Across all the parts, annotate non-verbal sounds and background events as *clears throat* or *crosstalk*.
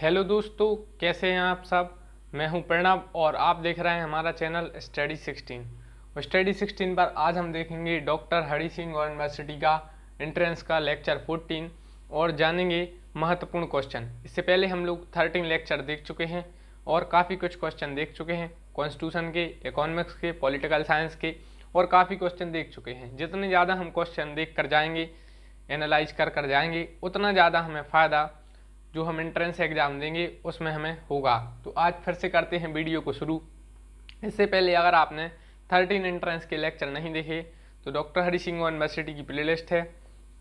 hello दोस्तों कैसे हैं आप सब मैं हूं प्रणव और आप देख रहे हैं हमारा चैनल स्टडी 16 स्टडी 16 पर आज हम देखेंगे डॉक्टर हरी सिंह और यूनिवर्सिटी का एंट्रेंस का लेक्चर 14 और जानेंगे महत्वपूर्ण क्वेश्चन इससे पहले हम लोग 13 लेक्चर देख चुके हैं और काफ़ी कुछ क्वेश्चन देख चुके हैं कॉन्स्टिट्यूशन के इकोनॉमिक्स के पॉलिटिकल साइंस के और काफ़ी क्वेश्चन देख चुके हैं जितने ज़्यादा हम क्वेश्चन देख कर जाएंगे एनालाइज कर कर जाएंगे उतना ज़्यादा हमें फ़ायदा जो हम एंट्रेंस एग्ज़ाम देंगे उसमें हमें होगा तो आज फिर से करते हैं वीडियो को शुरू इससे पहले अगर आपने थर्टीन एंट्रेंस के लेक्चर नहीं देखे तो डॉक्टर हरी सिंह यूनिवर्सिटी की प्लेलिस्ट है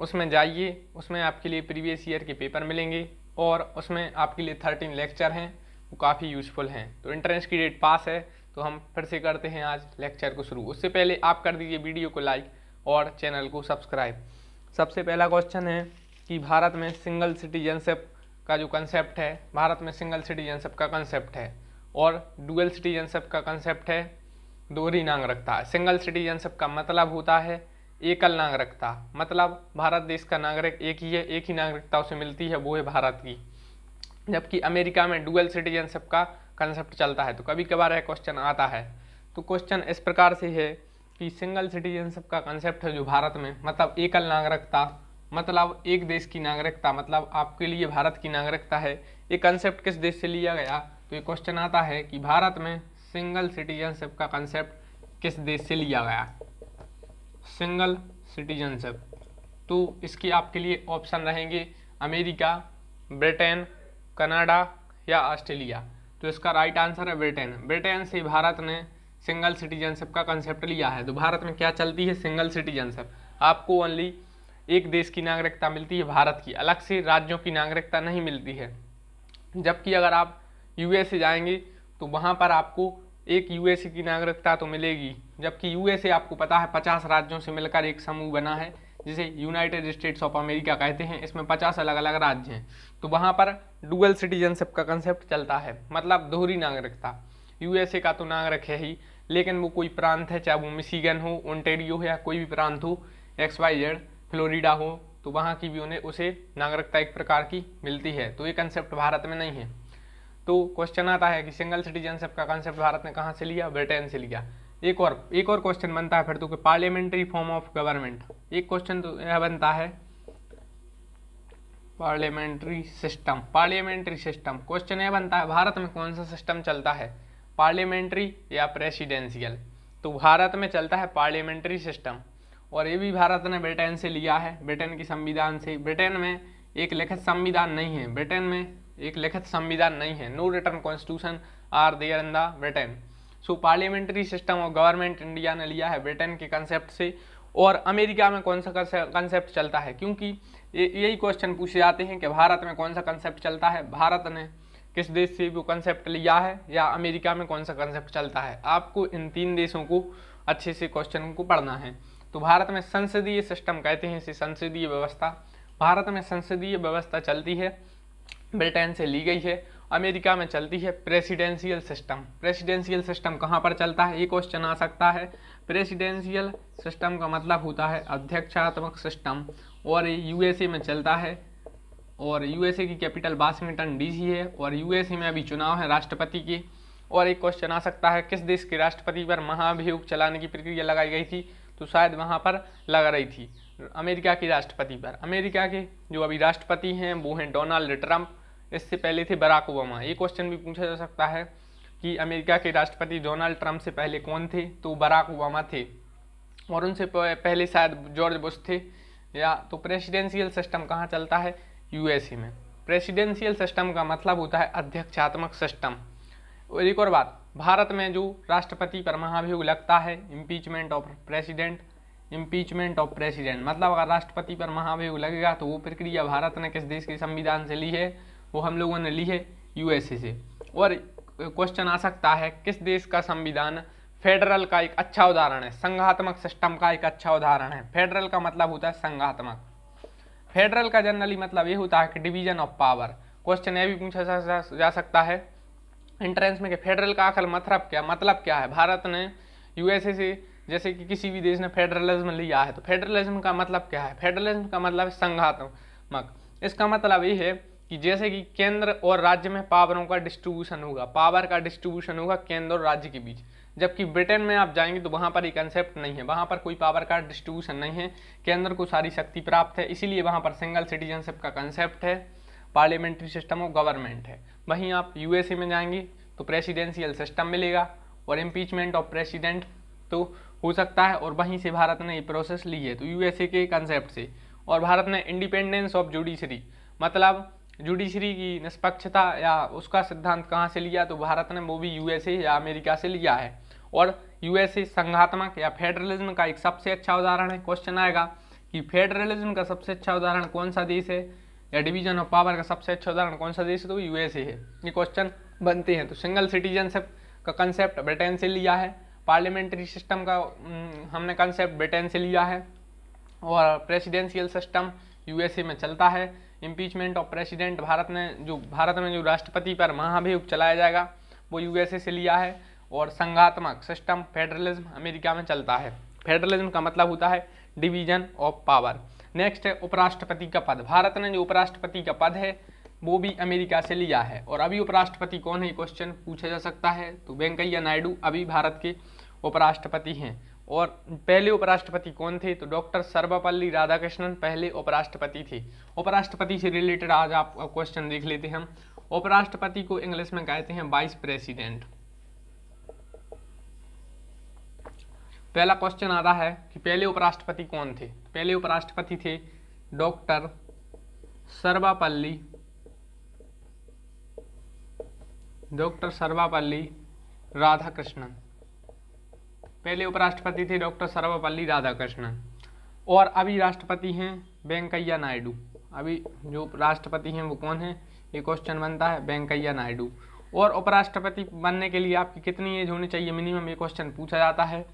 उसमें जाइए उसमें आपके लिए प्रीवियस ईयर के पेपर मिलेंगे और उसमें आपके लिए थर्टीन लेक्चर हैं वो काफ़ी यूजफुल हैं तो एंट्रेंस की डेट पास है तो हम फिर से करते हैं आज लेक्चर को शुरू उससे पहले आप कर दीजिए वीडियो को लाइक और चैनल को सब्सक्राइब सबसे पहला क्वेश्चन है कि भारत में सिंगल सिटीजनशिप का जो कंसेप्ट है भारत में सिंगल सिटीजनशिप का कंसेप्ट है और डुअल सिटीजनशिप का कंसेप्ट है दोहरी नागरिकता सिंगल सिटीजनशिप का मतलब होता है एकल नागरिकता मतलब भारत देश का नागरिक एक ही है एक ही नागरिकता उसे मिलती है वो है भारत की जबकि अमेरिका में डुअल सिटीजनशिप का कंसेप्ट चलता है तो कभी कभार यह क्वेश्चन आता है तो क्वेश्चन इस प्रकार से है कि सिंगल सिटीजनशिप का कंसेप्ट है जो भारत में मतलब एकल नागरिकता मतलब एक देश की नागरिकता मतलब आपके लिए भारत की नागरिकता है ये कंसेप्ट किस देश से लिया गया तो ये क्वेश्चन आता है कि भारत में सिंगल सिटीजनशिप का कंसेप्ट किस देश से लिया गया सिंगल सिटीजनशिप तो इसके आपके लिए ऑप्शन रहेंगे अमेरिका ब्रिटेन कनाडा या ऑस्ट्रेलिया तो इसका राइट आंसर है ब्रिटेन ब्रिटेन से भारत ने सिंगल सिटीजनशिप का कंसेप्ट लिया है तो भारत में क्या चलती है सिंगल सिटीजनशिप आपको ओनली एक देश की नागरिकता मिलती है भारत की अलग से राज्यों की नागरिकता नहीं मिलती है जबकि अगर आप यूएसए जाएंगे तो वहाँ पर आपको एक यूएसए की नागरिकता तो मिलेगी जबकि यूएसए आपको पता है पचास राज्यों से मिलकर एक समूह बना है जिसे यूनाइटेड स्टेट्स ऑफ अमेरिका कहते हैं इसमें पचास अलग अलग राज्य हैं तो वहाँ पर डुअल सिटीजनशिप का कंसेप्ट चलता है मतलब दोहरी नागरिकता यूएसए का तो नागरिक है ही लेकिन वो कोई प्रांत है चाहे वो मिशीगन हो ओंटेरियो हो या कोई भी प्रांत हो एक्स वाई जेड फ्लोरिडा हो तो वहाँ की भी उन्हें उसे नागरिकता एक प्रकार की मिलती है तो ये कंसेप्ट भारत में नहीं है तो क्वेश्चन आता है कि सिंगल सिटीजनशिप का कंसेप्ट भारत ने कहाँ से लिया ब्रिटेन से लिया एक और एक और क्वेश्चन बनता है फिर तो कि पार्लियामेंट्री फॉर्म ऑफ गवर्नमेंट एक क्वेश्चन तो यह बनता है parliamentary system parliamentary system question यह बनता है भारत में कौन सा सिस्टम चलता है पार्लियामेंट्री या प्रेसिडेंशियल तो भारत में चलता है पार्लियामेंट्री सिस्टम और ये भी भारत ने ब्रिटेन से लिया है ब्रिटेन की संविधान से ब्रिटेन में एक लिखित संविधान नहीं है ब्रिटेन में एक लिखित संविधान नहीं है no written constitution are there in the Britain so parliamentary system of government India ने लिया है ब्रिटेन के कंसेप्ट से और अमेरिका में कौन सा कंसेप्ट चलता है क्योंकि यही क्वेश्चन पूछे जाते हैं कि भारत में कौन सा कंसेप्ट चलता है भारत ने किस देश से वो कंसेप्ट लिया है या अमेरिका में कौन सा कंसेप्ट चलता है आपको इन तीन देशों को अच्छे से क्वेश्चन को पढ़ना है तो भारत में संसदीय सिस्टम कहते हैं इसे संसदीय व्यवस्था भारत में संसदीय व्यवस्था चलती है ब्रिटेन से ली गई है अमेरिका में चलती है प्रेसिडेंशियल सिस्टम प्रेसिडेंशियल सिस्टम कहाँ पर चलता है ये क्वेश्चन आ सकता है प्रेसिडेंशियल सिस्टम का मतलब होता है अध्यक्षात्मक सिस्टम और यूएसए में चलता है और यूएसए की कैपिटल वाशिंगटन डीसी है और यूएसए में अभी चुनाव है राष्ट्रपति की और एक क्वेश्चन आ सकता है किस देश के राष्ट्रपति पर महाभियोग चलाने की प्रक्रिया लगाई गई थी तो शायद वहाँ पर लग रही थी अमेरिका के राष्ट्रपति पर अमेरिका के जो अभी राष्ट्रपति हैं वो हैं डोनाल्ड ट्रंप इससे पहले थे बराक ओबामा ये क्वेश्चन भी पूछा जा सकता है कि अमेरिका के राष्ट्रपति डोनाल्ड ट्रंप से पहले कौन थे तो बराक ओबामा थे और उनसे पहले शायद जॉर्ज बुश थे या तो प्रेसिडेंशियल सिस्टम कहाँ चलता है यूएसए में प्रेसिडेंशियल सिस्टम का मतलब होता है अध्यक्षात्मक सिस्टम और एक और बात भारत में जो राष्ट्रपति पर महाभियोग लगता है impeachment of president impeachment of president मतलब अगर राष्ट्रपति पर महाभियोग लगेगा तो वो प्रक्रिया भारत ने किस देश के संविधान से ली है वो हम लोगों ने ली है यूएसए से और क्वेश्चन आ सकता है किस देश का संविधान फेडरल का एक अच्छा उदाहरण है संघात्मक सिस्टम का एक अच्छा उदाहरण है फेडरल का मतलब होता है संघात्मक फेडरल का जनरली मतलब ये होता है कि डिवीजन ऑफ पावर क्वेश्चन ये भी पूछा जा सकता है एंट्रेंस में के फेडरल का आखिर मतलब क्या मतलब क्या है भारत ने यूएसए से जैसे कि किसी भी देश ने फेडरलिज्म लिया है तो फेडरलिज्म का मतलब क्या है फेडरलिज्म का मतलब संघात्मक इसका मतलब ये है कि जैसे कि केंद्र और राज्य में पावरों का डिस्ट्रीब्यूशन होगा पावर का डिस्ट्रीब्यूशन होगा केंद्र और राज्य के बीच जबकि ब्रिटेन में आप जाएंगे तो वहाँ पर ये कंसेप्ट नहीं है वहाँ पर कोई पावर का डिस्ट्रीब्यूशन नहीं है केंद्र को सारी शक्ति प्राप्त है इसीलिए वहाँ पर सिंगल सिटीजनशिप का कंसेप्ट है पार्लियामेंट्री सिस्टम और गवर्नमेंट है वहीं आप यूएसए में जाएंगे तो प्रेसिडेंशियल सिस्टम मिलेगा और इम्पीचमेंट ऑफ प्रेसिडेंट तो हो सकता है और वहीं से भारत ने ये प्रोसेस ली है तो यूएसए के कंसेप्ट से और भारत ने इंडिपेंडेंस ऑफ जुडिशरी मतलब जुडिशरी की निष्पक्षता या उसका सिद्धांत कहाँ से लिया तो भारत ने वो भी यूएसए या अमेरिका से लिया है और यूएसए संघात्मक या फेडरलिज्म का एक सबसे अच्छा उदाहरण है क्वेश्चन आएगा कि फेडरलिज्म का सबसे अच्छा उदाहरण कौन सा देश है या डिवीजन ऑफ पावर का सबसे अच्छा उदाहरण कौन सा देश है तो यूएसए है ये क्वेश्चन बनते हैं तो सिंगल सिटीजनशिप का कंसेप्ट ब्रिटेन से लिया है पार्लियामेंट्री सिस्टम का हम्म, हमने कंसेप्ट ब्रिटेन से लिया है और प्रेसिडेंशियल सिस्टम यूएसए में चलता है इम्पीचमेंट ऑफ प्रेसिडेंट भारत ने जो भारत में जो राष्ट्रपति पर महाभियोग चलाया जाएगा वो यूएसए से लिया है और संघात्मक सिस्टम फेडरलिज्म अमेरिका में चलता है फेडरलिज्म का मतलब होता है डिवीजन ऑफ पावर नेक्स्ट है उपराष्ट्रपति का पद भारत ने जो उपराष्ट्रपति का पद है वो भी अमेरिका से लिया है और अभी उपराष्ट्रपति कौन है क्वेश्चन पूछा जा सकता है तो वेंकैया नायडू अभी भारत के उपराष्ट्रपति हैं और पहले उपराष्ट्रपति कौन थे तो डॉक्टर सर्वपल्ली राधाकृष्णन पहले उपराष्ट्रपति थे उपराष्ट्रपति से रिलेटेड आज आप क्वेश्चन देख लेते हैं हम उपराष्ट्रपति को इंग्लिश में कहते हैं वाइस प्रेसिडेंट पहला क्वेश्चन आता है कि पहले उपराष्ट्रपति कौन थे पहले उपराष्ट्रपति थे डॉक्टर सर्वापल्ली डॉक्टर सर्वापल्ली राधाकृष्णन पहले उपराष्ट्रपति थे डॉक्टर सर्वापल्ली राधाकृष्णन और अभी राष्ट्रपति हैं वेंकैया नायडू अभी जो राष्ट्रपति हैं वो कौन है ये क्वेश्चन बनता है वेंकैया नायडू और उपराष्ट्रपति बनने के लिए आपकी कितनी एज होनी चाहिए मिनिमम ये क्वेश्चन पूछा जाता है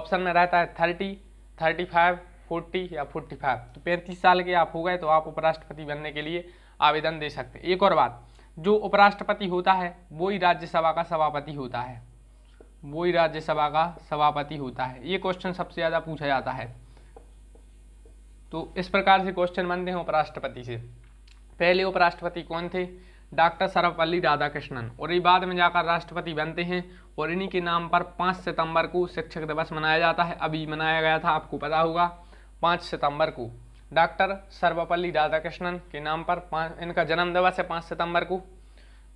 ऑप्शन में रहता है थर्टी थर्टी फाइव फोर्टी या फोर्टी फाइव तो पैंतीस साल के आप हो गए तो आप उपराष्ट्रपति बनने के लिए आवेदन दे सकते हैं एक और बात जो उपराष्ट्रपति होता है वो ही राज्यसभा का सभापति होता है वो ही राज्यसभा का सभापति होता है ये क्वेश्चन सबसे ज़्यादा पूछा जाता है तो इस प्रकार से क्वेश्चन बनते हैं उपराष्ट्रपति से पहले उपराष्ट्रपति कौन थे डॉक्टर सर्वपल्ली राधाकृष्णन और ये बाद में जाकर राष्ट्रपति बनते हैं और इन्हीं के नाम पर 5 सितंबर को शिक्षक दिवस मनाया जाता है अभी मनाया गया था आपको पता होगा पाँच सितंबर को डॉक्टर सर्वपल्ली राधाकृष्णन के नाम पर पाँच इनका जन्म दिवस है पाँच सितंबर को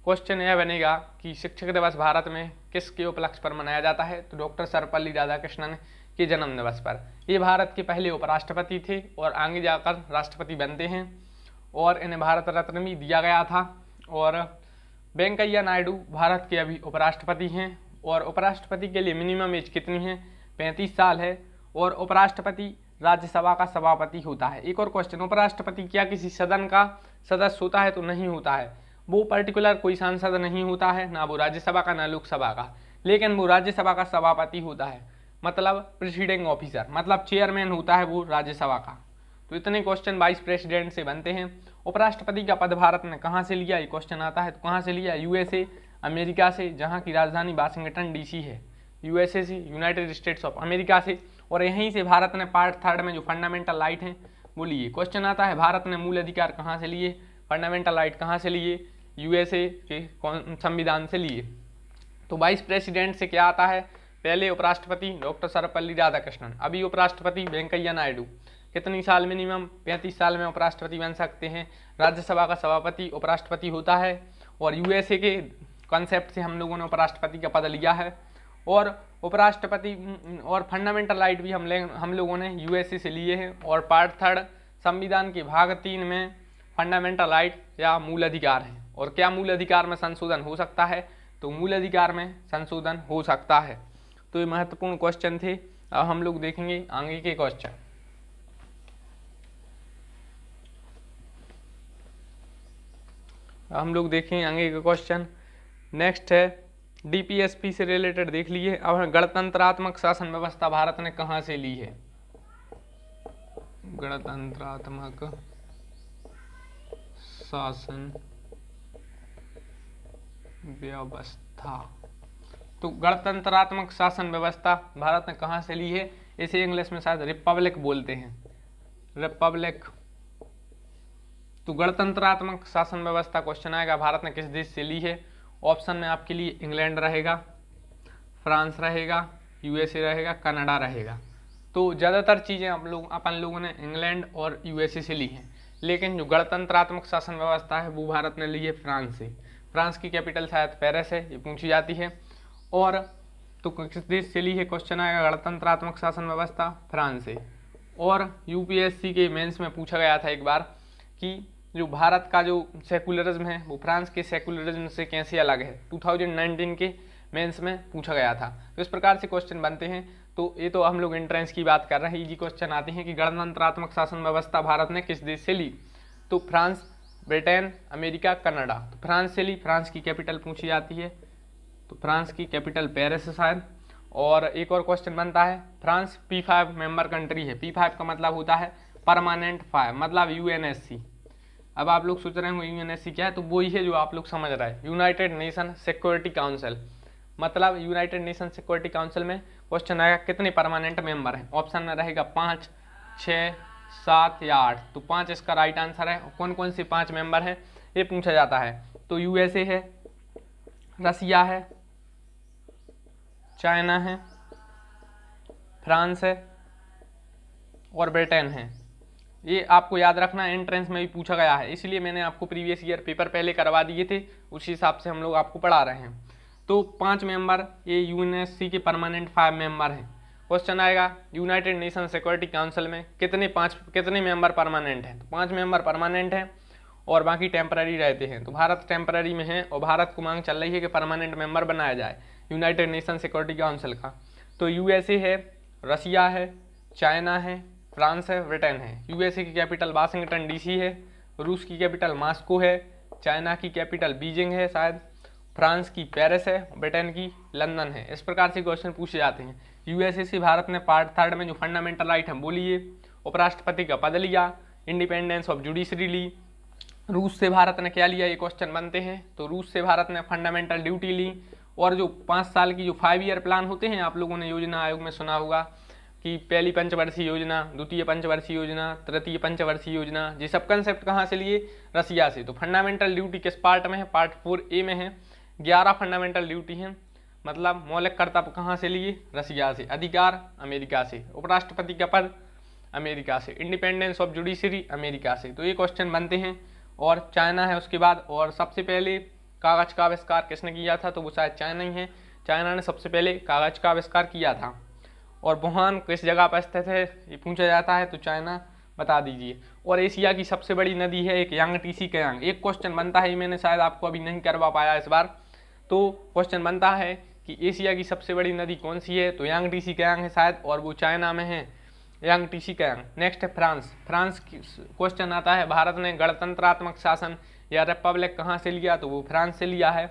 क्वेश्चन यह बनेगा कि शिक्षक दिवस भारत में किसके उपलक्ष्य पर मनाया जाता है तो डॉक्टर सर्वपल्ली राधाकृष्णन के जन्म दिवस पर ये भारत के पहले उपराष्ट्रपति थे और आगे जाकर राष्ट्रपति बनते हैं और इन्हें भारत रत्न भी दिया गया था और वेंकैया नायडू भारत के अभी उपराष्ट्रपति हैं और उपराष्ट्रपति के लिए मिनिमम एज कितनी है पैंतीस साल है और उपराष्ट्रपति राज्यसभा का सभापति होता है एक और क्वेश्चन उपराष्ट्रपति क्या किसी सदन का सदस्य होता है तो नहीं होता है वो पर्टिकुलर कोई सांसद नहीं होता है ना वो राज्यसभा का ना लोकसभा का लेकिन वो राज्यसभा का सभापति होता है मतलब प्रिसीडिंग ऑफिसर मतलब चेयरमैन होता है वो राज्यसभा का तो इतने क्वेश्चन वाइस प्रेसिडेंट से बनते हैं उपराष्ट्रपति का पद भारत ने कहाँ से लिया ये क्वेश्चन आता है तो कहाँ से लिया यूएसए अमेरिका से जहाँ की राजधानी वाशिंगटन डीसी है यूएसए से यूनाइटेड स्टेट्स ऑफ अमेरिका से और यहीं से भारत ने पार्ट थर्ड में जो फंडामेंटल राइट हैं वो लिए क्वेश्चन आता है भारत ने मूल अधिकार कहाँ से लिए फंडामेंटल राइट कहाँ से लिए यूएसए के संविधान से लिए तो वाइस प्रेसिडेंट से क्या आता है पहले उपराष्ट्रपति डॉक्टर सर्वपल्ली राधाकृष्णन अभी उपराष्ट्रपति वेंकैया नायडू कितनी साल मिनिमम पैंतीस साल में उपराष्ट्रपति बन सकते हैं राज्यसभा का सभापति उपराष्ट्रपति होता है और यूएसए के कॉन्सेप्ट से हम लोगों ने उपराष्ट्रपति का पद लिया है और उपराष्ट्रपति और फंडामेंटल राइट भी हम ले हम लोगों ने यूएसए से लिए हैं और पार्ट थर्ड संविधान के भाग तीन में फंडामेंटल राइट या मूल अधिकार है और क्या मूल अधिकार में संशोधन हो सकता है तो मूल अधिकार में संशोधन हो सकता है तो ये महत्वपूर्ण क्वेश्चन थे अब हम लोग देखेंगे आगे के क्वेश्चन हम लोग देखें आगे का क्वेश्चन नेक्स्ट है डीपीएसपी से रिलेटेड देख लिए अब गणतंत्रात्मक शासन व्यवस्था भारत ने कहा से ली है गणतंत्रात्मक शासन व्यवस्था तो गणतंत्रात्मक शासन व्यवस्था भारत ने कहा से ली है इसे इंग्लिश में शायद रिपब्लिक बोलते हैं रिपब्लिक तो गणतंत्रात्मक शासन व्यवस्था क्वेश्चन आएगा भारत ने किस देश से ली है ऑप्शन में आपके लिए इंग्लैंड रहेगा फ्रांस रहेगा यूएसए रहेगा कनाडा रहेगा तो ज़्यादातर चीज़ें आप लोग अपन लोगों ने इंग्लैंड और यूएसए से ली हैं लेकिन जो गणतंत्रात्मक शासन व्यवस्था है वो भारत ने ली है फ्रांस से फ्रांस की कैपिटल शायद पेरिस है ये पूछी जाती है और तो किस देश से ली है क्वेश्चन आएगा गणतंत्रात्मक शासन व्यवस्था फ्रांस से और यूपीएससी के मेंस में पूछा गया था एक बार कि जो भारत का जो सेकुलरिज्म है वो फ्रांस के सेकुलरिज्म से कैसे अलग है 2019 के मेंस में पूछा गया था तो इस प्रकार से क्वेश्चन बनते हैं तो ये तो हम लोग एंट्रेंस की बात कर रहे हैं इजी क्वेश्चन आते हैं कि गणतंत्रात्मक शासन व्यवस्था भारत ने किस देश से ली तो फ्रांस ब्रिटेन अमेरिका कनाडा तो फ्रांस से ली फ्रांस की कैपिटल पूछी जाती है तो फ्रांस की कैपिटल पेरिस है शायद और एक और क्वेश्चन बनता है फ्रांस पी मेंबर कंट्री है पी का मतलब होता है परमानेंट फाइव मतलब यू अब आप लोग सोच रहे होंगे यूएनएससी क्या है तो वही है जो आप लोग समझ रहे हैं यूनाइटेड नेशन सिक्योरिटी काउंसिल मतलब यूनाइटेड नेशन सिक्योरिटी काउंसिल में क्वेश्चन आएगा कितने परमानेंट मेंबर हैं ऑप्शन में रहेगा पाँच छः सात या आठ तो पाँच इसका राइट आंसर है कौन कौन से पाँच मेंबर हैं ये पूछा जाता है तो यूएसए है रसिया है चाइना है फ्रांस है और ब्रिटेन है ये आपको याद रखना एंट्रेंस में भी पूछा गया है इसलिए मैंने आपको प्रीवियस ईयर पेपर पहले करवा दिए थे उसी हिसाब से हम लोग आपको पढ़ा रहे हैं तो पाँच मेंबर ये यूएनएससी के परमानेंट फाइव मेंबर हैं क्वेश्चन आएगा यूनाइटेड नेशन सिक्योरिटी काउंसिल में कितने पाँच कितने मेंबर परमानेंट हैं तो पाँच मेंबर परमानेंट हैं और बाकी टेम्पररी रहते हैं तो भारत टेम्पररी में है और भारत को मांग चल रही है कि परमानेंट मेंबर बनाया जाए यूनाइटेड नेशन सिक्योरिटी काउंसिल का तो यू है रसिया है चाइना है फ्रांस है ब्रिटेन है यूएसए की कैपिटल वाशिंगटन डीसी है रूस की कैपिटल मास्को है चाइना की कैपिटल बीजिंग है शायद फ्रांस की पेरिस है ब्रिटेन की लंदन है इस प्रकार से क्वेश्चन पूछे जाते हैं यूएसए से भारत ने पार्ट थर्ड में जो फंडामेंटल राइट है वो लिए उपराष्ट्रपति का पद लिया इंडिपेंडेंस ऑफ जुडिशरी ली रूस से भारत ने क्या लिया ये क्वेश्चन बनते हैं तो रूस से भारत ने फंडामेंटल ड्यूटी ली और जो पाँच साल की जो फाइव ईयर प्लान होते हैं आप लोगों ने योजना आयोग में सुना होगा कि पहली पंचवर्षीय योजना द्वितीय पंचवर्षीय योजना तृतीय पंचवर्षीय योजना ये सब कंसेप्ट कहाँ से लिए रसिया से तो फंडामेंटल ड्यूटी किस पार्ट में है पार्ट फोर ए में है ग्यारह फंडामेंटल ड्यूटी हैं मतलब मौलिक कर्तव्य कहाँ से लिए रसिया से अधिकार अमेरिका से उपराष्ट्रपति का पद अमेरिका से इंडिपेंडेंस ऑफ जुडिशरी अमेरिका से तो ये क्वेश्चन बनते हैं और चाइना है उसके बाद और सबसे पहले कागज का आविष्कार किसने किया था तो वो शायद चाइना ही है चाइना ने सबसे पहले कागज का आविष्कार किया था और वुहान किस जगह पर स्थित है ये पूछा जाता है तो चाइना बता दीजिए और एशिया की सबसे बड़ी नदी है एक यांग टीसी सी यांग एक क्वेश्चन बनता है ये मैंने शायद आपको अभी नहीं करवा पाया इस बार तो क्वेश्चन बनता है कि एशिया की सबसे बड़ी नदी कौन सी है तो यांग टीसी कयांग है शायद और वो चाइना में है यांग टीसी कयांग नेक्स्ट है फ्रांस फ्रांस क्वेश्चन आता है भारत ने गणतंत्रात्मक शासन या रिपब्लिक कहाँ से लिया तो वो फ्रांस से लिया है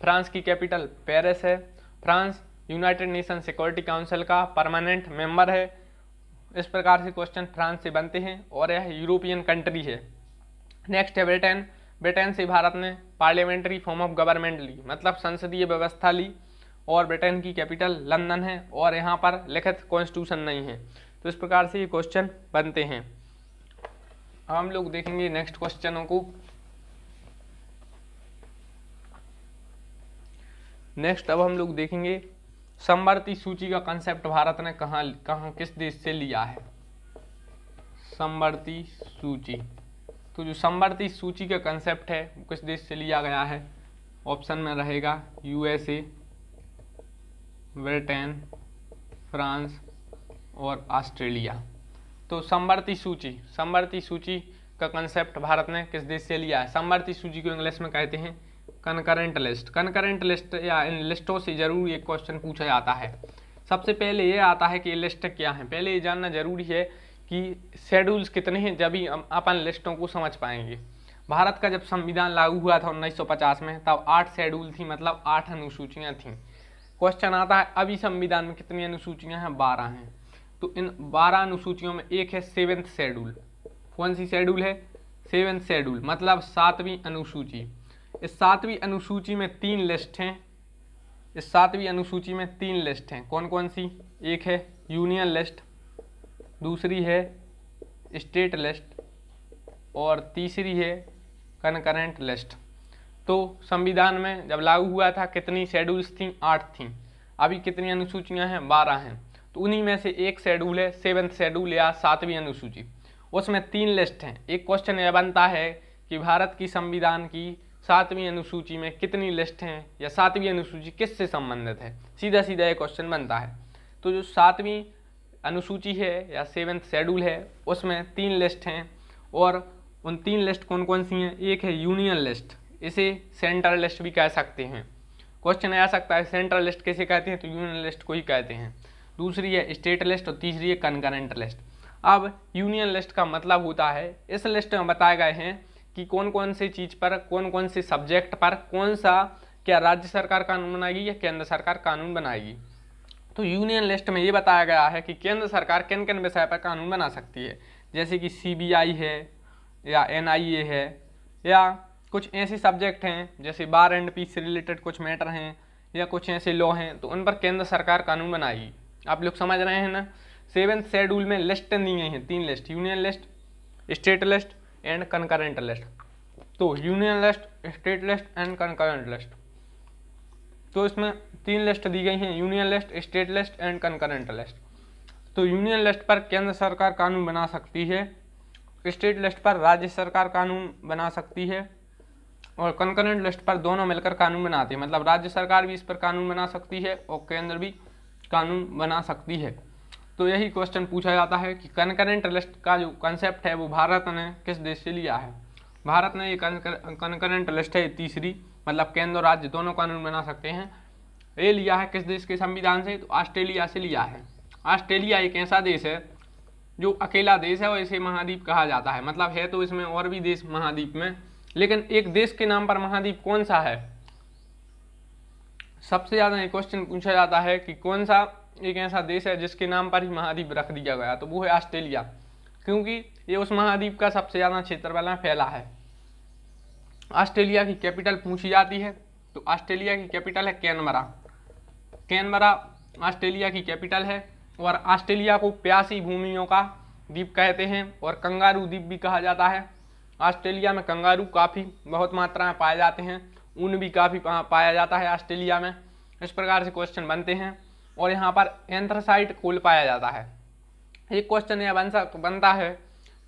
फ्रांस की कैपिटल पेरिस है France United Nation Security Council का परमानेंट मेंबर है इस प्रकार से क्वेश्चन फ्रांस से बनते हैं और यह यूरोपियन कंट्री है नेक्स्ट है ब्रिटेन ब्रिटेन से भारत ने पार्लियामेंट्री फॉर्म ऑफ गवर्नमेंट ली मतलब संसदीय व्यवस्था ली और ब्रिटेन की कैपिटल लंदन है और यहाँ पर लिखित कॉन्स्टिट्यूशन नहीं है तो इस प्रकार से ये क्वेश्चन बनते हैं हम लोग देखेंगे नेक्स्ट क्वेश्चनों को नेक्स्ट अब हम लोग देखेंगे समवर्ती सूची का कंसेप्ट भारत ने कहा कहा किस देश से लिया है समवर्ती सूची तो जो समवर्ती सूची का कंसेप्ट है वो किस देश से लिया गया है ऑप्शन में रहेगा यूएसए ब्रिटेन फ्रांस और ऑस्ट्रेलिया तो समवर्ती सूची समवर्ती सूची का कंसेप्ट भारत ने किस देश से लिया है समवर्ती सूची को इंग्लिश में कहते हैं कनकरेंट लिस्ट कनकरेंट लिस्ट या इन लिस्टों से ज़रूर ये क्वेश्चन पूछा जाता है सबसे पहले ये आता है कि लिस्ट क्या है पहले ये जानना जरूरी है कि शेड्यूल्स कितने हैं जब ही हम अपन लिस्टों को समझ पाएंगे भारत का जब संविधान लागू हुआ था 1950 में तब आठ शेड्यूल थी मतलब आठ अनुसूचियाँ थीं क्वेश्चन आता है अभी संविधान में कितनी अनुसूचियाँ हैं बारह हैं तो इन बारह अनुसूचियों में एक है सेवेंथ शेड्यूल कौन सी शेड्यूल है सेवेंथ शेड्यूल मतलब सातवीं अनुसूची इस सातवीं अनुसूची में तीन लिस्ट हैं इस सातवीं अनुसूची में तीन लिस्ट हैं कौन कौन सी एक है यूनियन लिस्ट दूसरी है स्टेट लिस्ट और तीसरी है कनकरेंट लिस्ट तो संविधान में जब लागू हुआ था कितनी शेड्यूल्स थी आठ थी अभी कितनी अनुसूचियां हैं बारह हैं तो उन्हीं में से एक शेड्यूल है सेवन्थ शेड्यूल या सातवीं अनुसूची उसमें तीन लिस्ट हैं एक क्वेश्चन यह बनता है कि भारत की संविधान की सातवीं अनुसूची में कितनी लिस्ट हैं या सातवीं अनुसूची किससे संबंधित है सीधा सीधा ये क्वेश्चन बनता है तो जो सातवीं अनुसूची है या सेवन्थ शेड्यूल है उसमें तीन लिस्ट हैं और उन तीन लिस्ट कौन कौन सी हैं एक है यूनियन लिस्ट इसे सेंट्रल लिस्ट भी कह सकते हैं क्वेश्चन आ सकता है सेंट्रल लिस्ट कैसे कहते हैं तो यूनियन लिस्ट को ही कहते हैं दूसरी है स्टेट लिस्ट और तीसरी है कनकरेंट लिस्ट अब यूनियन लिस्ट का मतलब होता है इस लिस्ट में बताए गए हैं कि कौन कौन से चीज़ पर कौन कौन से सब्जेक्ट पर कौन सा क्या राज्य सरकार कानून बनाएगी या केंद्र सरकार कानून बनाएगी तो यूनियन लिस्ट में ये बताया गया है कि केंद्र सरकार किन किन विषय पर कानून बना सकती है जैसे कि सीबीआई है या एनआईए है या कुछ ऐसे सब्जेक्ट हैं जैसे बार एंड पीस से रिलेटेड कुछ मैटर हैं या कुछ ऐसे लॉ हैं तो उन पर केंद्र सरकार कानून बनाएगी आप लोग समझ रहे हैं ना सेवन शेड्यूल में लिस्ट दी गई हैं तीन list union list state list and concurrent list तो union list state list and concurrent list तो इसमें तीन लिस्ट दी गई हैं union list state list and concurrent list तो यूनियन लिस्ट पर केंद्र सरकार कानून बना सकती है स्टेट लिस्ट पर राज्य सरकार कानून बना सकती है और कनकरेंट लिस्ट पर दोनों मिलकर कानून बनाते हैं मतलब राज्य सरकार भी इस पर कानून बना सकती है और केंद्र भी कानून बना सकती है तो यही क्वेश्चन पूछा जाता है कि कनकरेंट लिस्ट का जो कंसेप्ट है वो भारत ने किस देश से लिया है भारत ने ये कनकरेंट लिस्ट है तीसरी मतलब केंद्र और राज्य दोनों कानून बना सकते हैं ये लिया है किस देश के संविधान से तो ऑस्ट्रेलिया से लिया है ऑस्ट्रेलिया एक ऐसा देश है जो अकेला देश है और इसे महाद्वीप कहा जाता है मतलब है तो इसमें और भी देश महाद्वीप में लेकिन एक देश के नाम पर महाद्वीप कौन सा है सबसे ज़्यादा ये क्वेश्चन पूछा जाता है कि कौन सा एक ऐसा देश है जिसके नाम पर ही महाद्वीप रख दिया गया तो वो है ऑस्ट्रेलिया क्योंकि ये उस महाद्वीप का सबसे ज़्यादा क्षेत्रफल में फैला है ऑस्ट्रेलिया की कैपिटल पूछी जाती है तो ऑस्ट्रेलिया की कैपिटल है कैनमरा कैनमरा ऑस्ट्रेलिया की कैपिटल है और ऑस्ट्रेलिया को प्यासी भूमियों का द्वीप कहते हैं और कंगारू द्वीप भी कहा जाता है ऑस्ट्रेलिया में कंगारू काफ़ी बहुत मात्रा में पाए जाते हैं ऊन भी काफ़ी पाया जाता है ऑस्ट्रेलिया में इस प्रकार से क्वेश्चन बनते हैं और यहाँ पर एंथ्रासाइट कोल पाया जाता है एक क्वेश्चन यह बन बनता है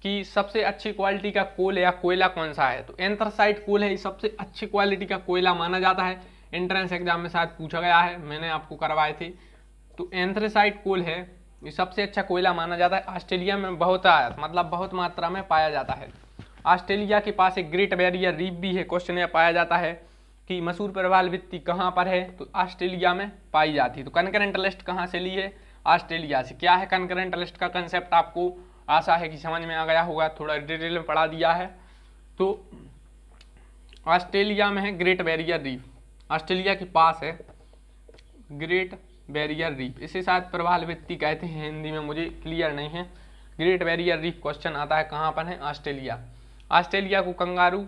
कि सबसे अच्छी क्वालिटी का कोल या कोयला कौन सा है तो एंथ्रासाइट कोल है सबसे अच्छी क्वालिटी का कोयला माना जाता है एंट्रेंस एग्जाम में शायद पूछा गया है मैंने आपको करवाए थे तो एंथ्रेसाइट कोल है ये सबसे अच्छा कोयला माना जाता है ऑस्ट्रेलिया में बहुत मतलब बहुत मात्रा में पाया जाता है ऑस्ट्रेलिया के पास एक ग्रेट बैरियर रीफ भी है क्वेश्चन यह पाया जाता है कि मसूर प्रवाल वित्ति कहाँ पर है तो ऑस्ट्रेलिया में पाई जाती है तो कनकरेंट लिस्ट कहाँ से ली है ऑस्ट्रेलिया से क्या है कनकरेंट लिस्ट का कंसेप्ट आपको आशा है कि समझ में आ गया होगा थोड़ा डिटेल में पढ़ा दिया है तो ऑस्ट्रेलिया में है ग्रेट बैरियर रीफ ऑस्ट्रेलिया के पास है ग्रेट बैरियर रीफ इसे शायद प्रवाल वित्ति कहते हैं हिंदी में मुझे क्लियर नहीं है ग्रेट बैरियर रीफ क्वेश्चन आता है कहाँ पर है ऑस्ट्रेलिया ऑस्ट्रेलिया को कंगारू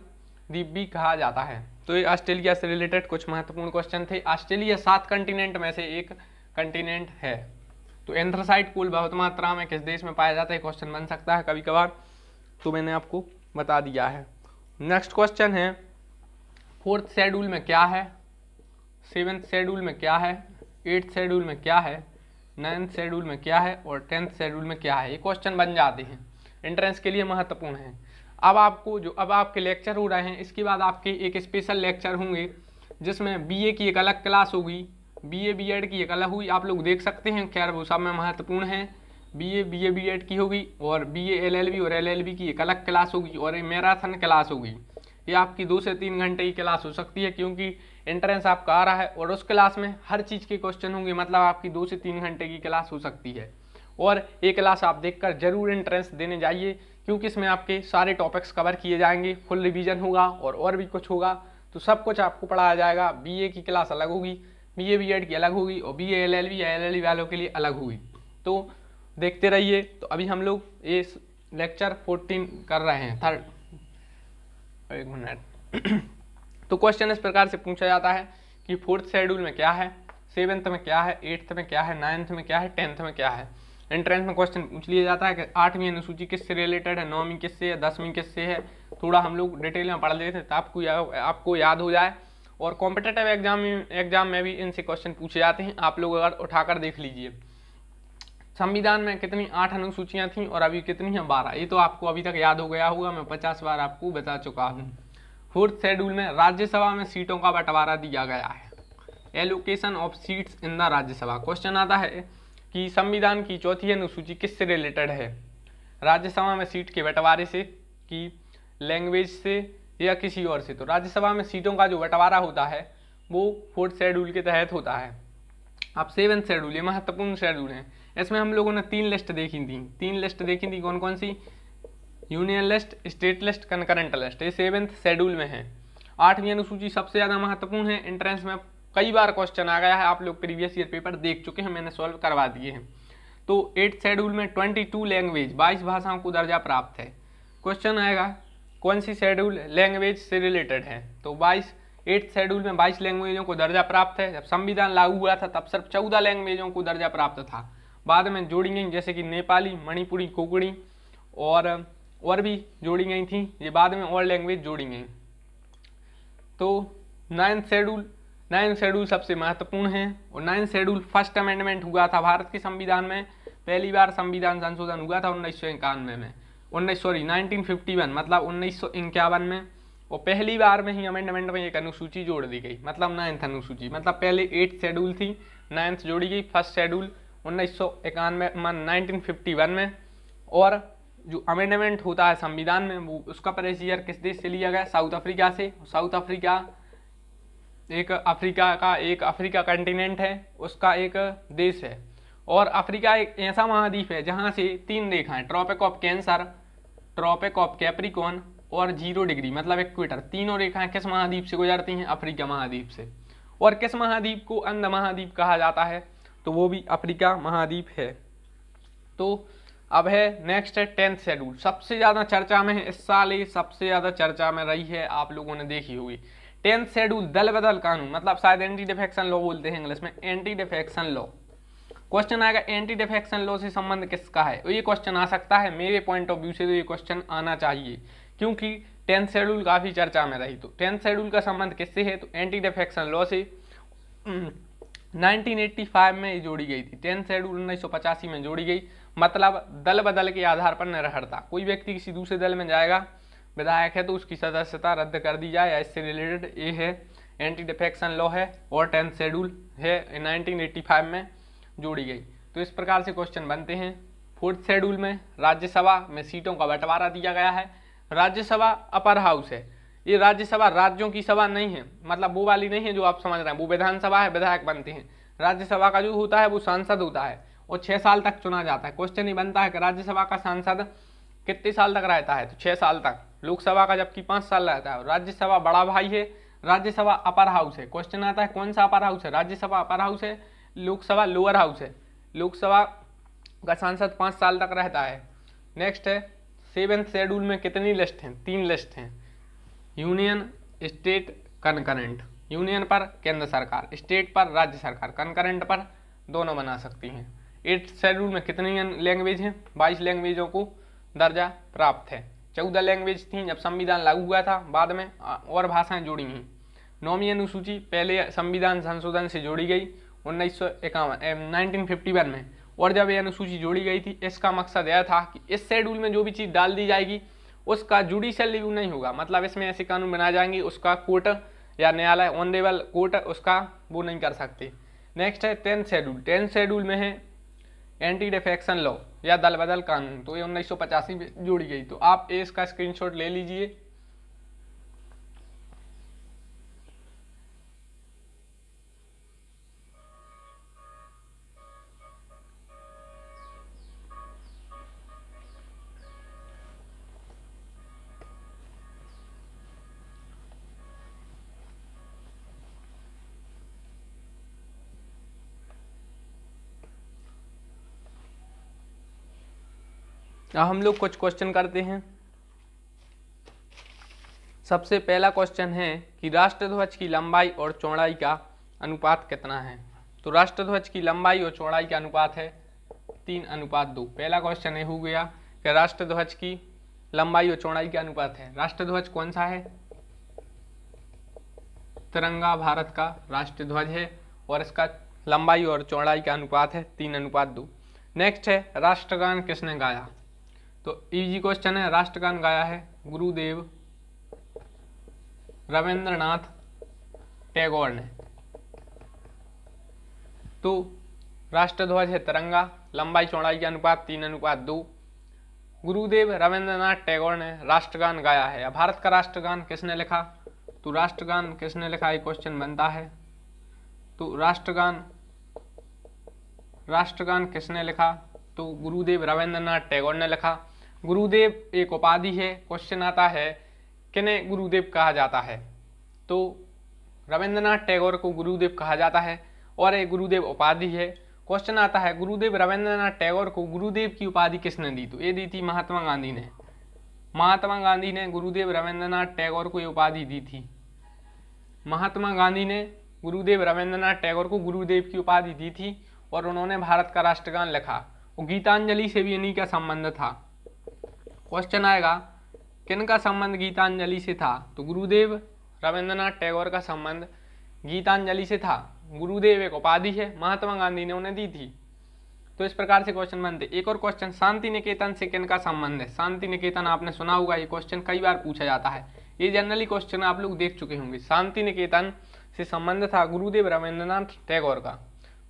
द्वीप भी कहा जाता है तो ये ऑस्ट्रेलिया से रिलेटेड कुछ महत्वपूर्ण क्वेश्चन थे ऑस्ट्रेलिया सात कंटिनेंट में से एक कंटिनेंट है तो एंथ्रासाइट कुल बहुत मात्रा में किस देश में पाया जाता है क्वेश्चन बन सकता है कभी कभार तो मैंने आपको बता दिया है नेक्स्ट क्वेश्चन है फोर्थ शेड्यूल में क्या है सेवन्थ शेड्यूल में क्या है एट्थ शेड्यूल में क्या है नाइन्थ शेड्यूल में क्या है और टेंथ शेड्यूल में क्या है ये क्वेश्चन बन जाते हैं एंट्रेंस के लिए महत्वपूर्ण है अब आपको जो अब आपके लेक्चर हो रहे हैं इसके बाद आपके एक स्पेशल लेक्चर होंगे जिसमें बीए की एक अलग क्लास होगी बीए बीएड की एक अलग हुई आप लोग देख सकते हैं खैर वो सब में महत्वपूर्ण है बीए बीए बीएड की होगी और बीए एलएलबी और एलएलबी की एक अलग क्लास होगी और एक मैराथन क्लास होगी ये आपकी दो से तीन घंटे की क्लास हो सकती है क्योंकि एंट्रेंस आपका आ रहा है और उस क्लास में हर चीज़ के क्वेश्चन होंगे मतलब आपकी दो से तीन घंटे की क्लास हो सकती है और ये क्लास आप देखकर जरूर एंट्रेंस देने जाइए क्योंकि इसमें आपके सारे टॉपिक्स कवर किए जाएंगे फुल रिवीजन होगा और और भी कुछ होगा तो सब कुछ आपको पढ़ाया जाएगा बीए की क्लास अलग होगी बी ए बी एड की अलग होगी और B L L B L L वालों के लिए अलग होगी तो देखते रहिए तो अभी हम लोग ये लेक्चर फोर्टीन कर रहे हैं थर्ड एक मिनट *clears throat* तो क्वेश्चन इस प्रकार से पूछा जाता है कि फोर्थ शेड्यूल में क्या है सेवन्थ में क्या है एट्थ में क्या है नाइन्थ में क्या है टेंथ में क्या है एंट्रेंस में क्वेश्चन पूछ लिया जाता है कि आठवीं अनुसूची किससे रिलेटेड है नौवीं किससे है दसवीं किससे है थोड़ा हम लोग डिटेल में पढ़ लेते हैं तो आपको या, आपको याद हो जाए और कॉम्पिटेटिव एग्जाम एग्जाम में भी इनसे क्वेश्चन पूछे जाते हैं आप लोग अगर उठाकर देख लीजिए संविधान में कितनी आठ अनुसूचियाँ थीं और अभी कितनी हैं बारह ये तो आपको अभी तक याद हो गया होगा मैं पचास बार आपको बता चुका हूँ फोर्थ शेड्यूल में राज्यसभा में सीटों का बंटवारा दिया गया है allocation of seats in the Rajya Sabha question आता है कि संविधान की चौथी अनुसूची किससे रिलेटेड है राज्यसभा में सीट के बंटवारे से कि लैंग्वेज से या किसी और से तो राज्यसभा में सीटों का जो बंटवारा होता है वो फोर्थ शेड्यूल के तहत होता है अब सेवन शेड्यूल ये महत्वपूर्ण शेड्यूल हैं इसमें हम लोगों ने तीन लिस्ट देखी थी तीन लिस्ट देखी थी कौन कौन सी union list state list concurrent list ये सेवेंथ शेड्यूल में है आठवीं अनुसूची सबसे ज़्यादा महत्वपूर्ण है एंट्रेंस में कई बार क्वेश्चन आ गया है आप लोग प्रीवियस ईयर पेपर देख चुके हैं मैंने सॉल्व करवा दिए हैं तो एट शेड्यूल में ट्वेंटी टू लैंग्वेज बाईस भाषाओं को दर्जा प्राप्त है क्वेश्चन आएगा कौन सी शेड्यूल लैंग्वेज से रिलेटेड है तो बाईस एट्थ शेड्यूल में बाईस लैंग्वेजों को दर्जा प्राप्त है जब संविधान लागू हुआ था तब सिर्फ चौदह लैंग्वेजों को दर्जा प्राप्त था बाद में जोड़ी गई जैसे कि नेपाली मणिपुरी कोकड़ी और और भी जोड़ी गई थी ये बाद में और लैंग्वेज जोड़ी गई तो नाइन्थ शेड्यूल नाइन्थ शेड्यूल सबसे महत्वपूर्ण है और नाइन्थ शेड्यूल फर्स्ट अमेंडमेंट हुआ था भारत के संविधान में पहली बार संविधान संशोधन हुआ था उन्नीस सौ इक्यानवे में उन्नीस सॉरी नाइनटीन फिफ्टी वन मतलब उन्नीस सौ इक्यावन में और पहली बार में ही अमेंडमेंट में एक अनुसूची जोड़ दी गई मतलब नाइन्थ अनुसूची मतलब पहले एट्थ शेड्यूल थी नाइन्थ जोड़ी गई फर्स्ट शेड्यूल उन्नीस सौ इक्यानवे नाइनटीन फिफ्टी वन में और जो अमेंडमेंट होता है संविधान में वो उसका प्रेसियर किस देश से लिया गया साउथ अफ्रीका से साउथ अफ्रीका एक अफ्रीका का एक अफ्रीका कंटिनेंट है उसका एक देश है और अफ्रीका एक ऐसा महाद्वीप है जहाँ से तीन रेखाएं tropic of cancer tropic of capricorn और जीरो डिग्री मतलब इक्वेटर तीनों रेखाएं किस महाद्वीप से गुजरती हैं अफ्रीका महाद्वीप से और किस महाद्वीप को अंध महाद्वीप कहा जाता है तो वो भी अफ्रीका महाद्वीप है तो अब है नेक्स्ट है टेंथ शेड्यूल सबसे ज़्यादा चर्चा में है इस साल ही सबसे ज़्यादा चर्चा में रही है आप लोगों ने देखी होगी टेंथ शेड्यूल दल बदल कानून मतलब शायद एंटी डिफेक्शन लॉ बोलते हैं इंग्लिश में एंटी डिफेक्शन लॉ क्वेश्चन आएगा एंटी डिफेक्शन लॉ से संबंध किसका है तो ये क्वेश्चन आ सकता है मेरे पॉइंट ऑफ व्यू से तो ये क्वेश्चन आना चाहिए क्योंकि टेंथ शेड्यूल काफ़ी चर्चा में रही तो टेंथ शेड्यूल का संबंध किससे है तो एंटी डिफेक्शन लॉ से 1985 हम्म, में जोड़ी गई थी टेंथ शेड्यूल उन्नीस में जोड़ी गई मतलब दल बदल के आधार पर निर्भरता कोई व्यक्ति किसी दूसरे दल में जाएगा विधायक है तो उसकी सदस्यता रद्द कर दी जाए या इससे रिलेटेड ये है एंटी डिफेक्शन लॉ है और टेंथ शेड्यूल है 1985 में जोड़ी गई तो इस प्रकार से क्वेश्चन बनते हैं फोर्थ शेड्यूल में राज्यसभा में सीटों का बंटवारा दिया गया है राज्यसभा अपर हाउस है ये राज्यसभा राज्यों की सभा नहीं है मतलब वो वाली नहीं है जो आप समझ रहे हैं वो विधानसभा है विधायक बनते हैं राज्यसभा का जो होता है वो सांसद होता है और छः साल तक चुना जाता है क्वेश्चन ये बनता है कि राज्यसभा का सांसद कितने साल तक रहता है तो छः साल तक लोकसभा का जबकि पाँच साल रहता है राज्यसभा बड़ा भाई है राज्यसभा अपर हाउस है क्वेश्चन आता है कौन सा अपर हाउस है राज्यसभा अपर हाउस है लोकसभा लोअर हाउस है लोकसभा का सांसद पाँच साल तक रहता है नेक्स्ट है सेवेंथ शेड्यूल में कितनी लिस्ट हैं तीन लिस्ट हैं यूनियन स्टेट कनकरेंट यूनियन पर केंद्र सरकार स्टेट पर राज्य सरकार कनकरेंट पर दोनों बना सकती हैं एट शेड्यूल में कितनी लैंग्वेज हैं बाईस लैंग्वेजों को दर्जा प्राप्त है चौदह लैंग्वेज थी जब संविधान लागू हुआ था बाद में और भाषाएं जुड़ी हुई नौवीं अनुसूची पहले संविधान संशोधन से जोड़ी गई उन्नीस सौ इक्यावन में और जब ये अनुसूची जोड़ी गई थी इसका मकसद यह था कि इस शेड्यूल में जो भी चीज़ डाल दी जाएगी उसका जुडिशियल रिव्यू नहीं होगा मतलब इसमें ऐसे कानून बनाए जाएंगे उसका कोर्ट या न्यायालय ऑनरेबल कोर्ट उसका वो नहीं कर सकते नेक्स्ट है टेंथ शेड्यूल टेंथ शेड्यूल में है एंटी डिफेक्शन लॉ या दल बदल कानून तो ये उन्नीस में जुड़ी गई तो आप इसका स्क्रीनशॉट ले लीजिए अब हम लोग कुछ क्वेश्चन करते हैं सबसे पहला क्वेश्चन है कि राष्ट्रध्वज की लंबाई और चौड़ाई का अनुपात कितना है तो राष्ट्रध्वज की लंबाई और चौड़ाई का अनुपात है तीन अनुपात दो पहला क्वेश्चन है हो गया कि राष्ट्रध्वज की लंबाई और चौड़ाई का अनुपात है राष्ट्रध्वज कौन सा है तिरंगा भारत का राष्ट्रध्वज ध्वज है और इसका लंबाई और चौड़ाई का अनुपात है तीन अनुपात दो नेक्स्ट है राष्ट्रगान किसने गाया तो इजी क्वेश्चन है राष्ट्रगान गाया है गुरुदेव रविंद्रनाथ टैगोर ने तो राष्ट्रध्वज है तिरंगा लंबाई चौड़ाई के अनुपात तीन अनुपात दो गुरुदेव रविंद्रनाथ टैगोर ने राष्ट्रगान गाया है भारत का राष्ट्रगान किसने लिखा तो राष्ट्रगान किसने लिखा ये क्वेश्चन बनता है तो राष्ट्रगान राष्ट्रगान किसने लिखा तो गुरुदेव रविंद्रनाथ टैगोर ने लिखा गुरुदेव एक उपाधि है क्वेश्चन आता है किन्हें गुरुदेव कहा जाता है तो रविंद्रनाथ टैगोर को गुरुदेव कहा जाता है और एक गुरुदेव उपाधि है क्वेश्चन आता है गुरुदेव रविंद्रनाथ टैगोर को गुरुदेव की उपाधि किसने दी तो ये दी थी महात्मा गांधी ने महात्मा गांधी ने गुरुदेव रविंद्रनाथ टैगोर को ये उपाधि दी थी महात्मा गांधी ने गुरुदेव रविंद्रनाथ टैगोर को गुरुदेव की उपाधि दी थी और उन्होंने भारत का राष्ट्रगान लिखा और गीतांजलि से भी इन्हीं का संबंध था क्वेश्चन आएगा किन का संबंध गीतांजलि से था तो गुरुदेव रविंद्रनाथ टैगोर का संबंध गीतांजलि से था गुरुदेव एक उपाधि है महात्मा गांधी ने उन्हें दी थी तो इस प्रकार से क्वेश्चन बनते एक और क्वेश्चन शांति निकेतन से किन का संबंध है शांति निकेतन आपने सुना होगा ये क्वेश्चन कई बार पूछा जाता है ये जनरली क्वेश्चन आप लोग देख चुके होंगे शांति निकेतन से संबंध था गुरुदेव रविंद्रनाथ टैगोर का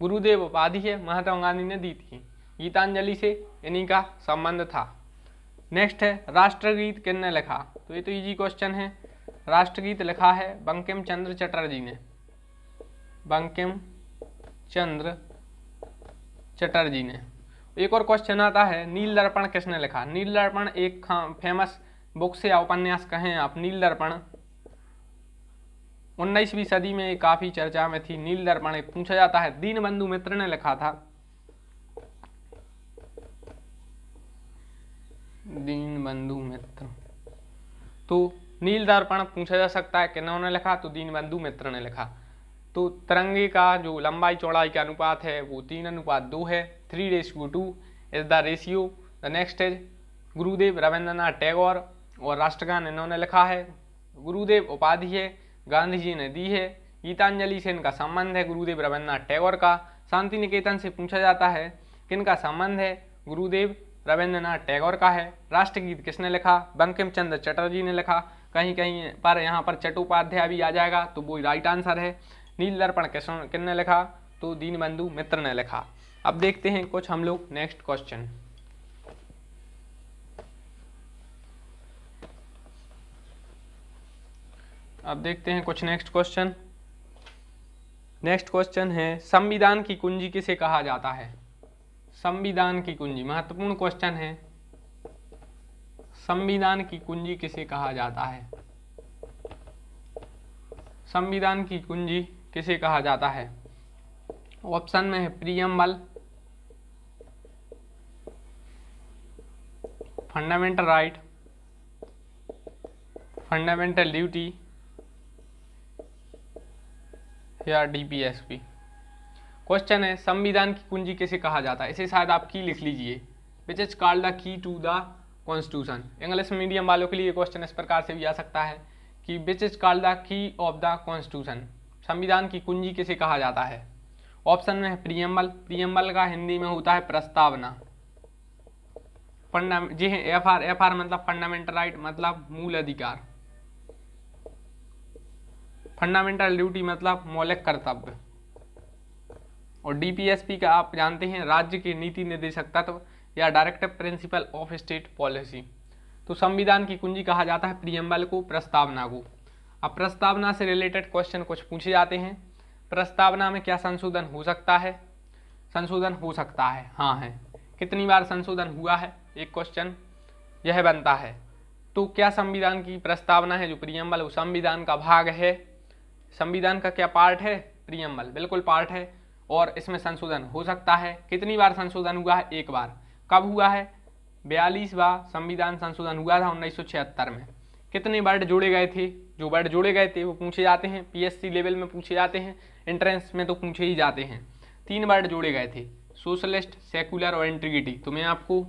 गुरुदेव उपाधि है महात्मा गांधी ने दी थी गीतांजलि से इन्हीं का संबंध था नेक्स्ट है राष्ट्रगीत किन्ने लिखा तो ये तो इजी क्वेश्चन है राष्ट्रगीत लिखा है बंकिम चंद्र चटर्जी ने बंकिम चंद्र चटर्जी ने एक और क्वेश्चन आता है नील दर्पण किसने लिखा नील दर्पण एक फेमस बुक से उपन्यास कहें आप नील दर्पण उन्नीसवीं सदी में काफ़ी चर्चा में थी नील दर्पण पूछा जाता है दीनबंधु मित्र ने लिखा था दीन बंधु मित्र तो नील दर्पण पूछा जा सकता है किन्होंने लिखा तो दीन बंधु मित्र ने लिखा तो तिरंगे का जो लंबाई चौड़ाई का अनुपात है वो तीन अनुपात दो है three ratio two is the ratio the next is Gurudev Rabindranath Tagore और राष्ट्रगान इन्होंने लिखा है गुरुदेव उपाधि है गांधी जी ने दी है गीतांजलि से इनका संबंध है गुरुदेव रविंद्रनाथ टैगोर का शांति निकेतन से पूछा जाता है किनका संबंध है गुरुदेव रविंद्रनाथ टैगोर का है राष्ट्रगीत किसने लिखा बंकिम चंद्र चटर्जी ने लिखा कहीं कहीं पर यहाँ पर चट्टोपाध्याय भी आ जाएगा तो वो राइट आंसर है नील दर्पण किसने लिखा तो दीनबंधु मित्र ने लिखा अब देखते हैं कुछ हम लोग नेक्स्ट क्वेश्चन अब देखते हैं कुछ नेक्स्ट क्वेश्चन नेक्स्ट क्वेश्चन है संविधान की कुंजी किसे कहा जाता है संविधान की कुंजी महत्वपूर्ण क्वेश्चन है संविधान की कुंजी किसे कहा जाता है संविधान की कुंजी किसे कहा जाता है ऑप्शन में है preamble fundamental right fundamental duty या डीपीएसपी क्वेश्चन है संविधान की कुंजी कैसे कहा जाता है इसे शायद आप की लिख लीजिए which is called the key to the constitution English medium वालों के लिए क्वेश्चन इस प्रकार से भी आ सकता है कि which is called the key of the constitution संविधान की कुंजी कैसे कहा जाता है ऑप्शन में है प्रियम्बल प्रियम्बल का हिंदी में होता है प्रस्तावना फंडा जी है एफ आर एफ आर मतलब फंडामेंटल राइट मतलब मूल अधिकार फंडामेंटल ड्यूटी मतलब मौलिक कर्तव्य और डीपीएसपी का आप जानते हैं राज्य के नीति निर्देशक तत्व या director principle of state policy तो संविधान की कुंजी कहा जाता है प्रियम्बल को प्रस्तावना को अब प्रस्तावना से रिलेटेड क्वेश्चन कुछ पूछे जाते हैं प्रस्तावना में क्या संशोधन हो सकता है संशोधन हो सकता है हाँ है कितनी बार संशोधन हुआ है एक क्वेश्चन यह बनता है तो क्या संविधान की प्रस्तावना है जो प्रियम्बल वो संविधान का भाग है संविधान का क्या पार्ट है प्रियम्बल बिल्कुल पार्ट है और इसमें संशोधन हो सकता है कितनी बार संशोधन हुआ है एक बार कब हुआ है बयालीसवा संविधान संशोधन हुआ था उन्नीस में कितने वर्ड जोड़े गए थे जो वर्ड जोड़े गए थे वो पूछे जाते हैं पीएससी लेवल में पूछे जाते हैं एंट्रेंस में तो पूछे ही जाते हैं तीन वर्ड जोड़े गए थे सोशलिस्ट सेकुलर और इंटीग्रिटी तो मैं आपको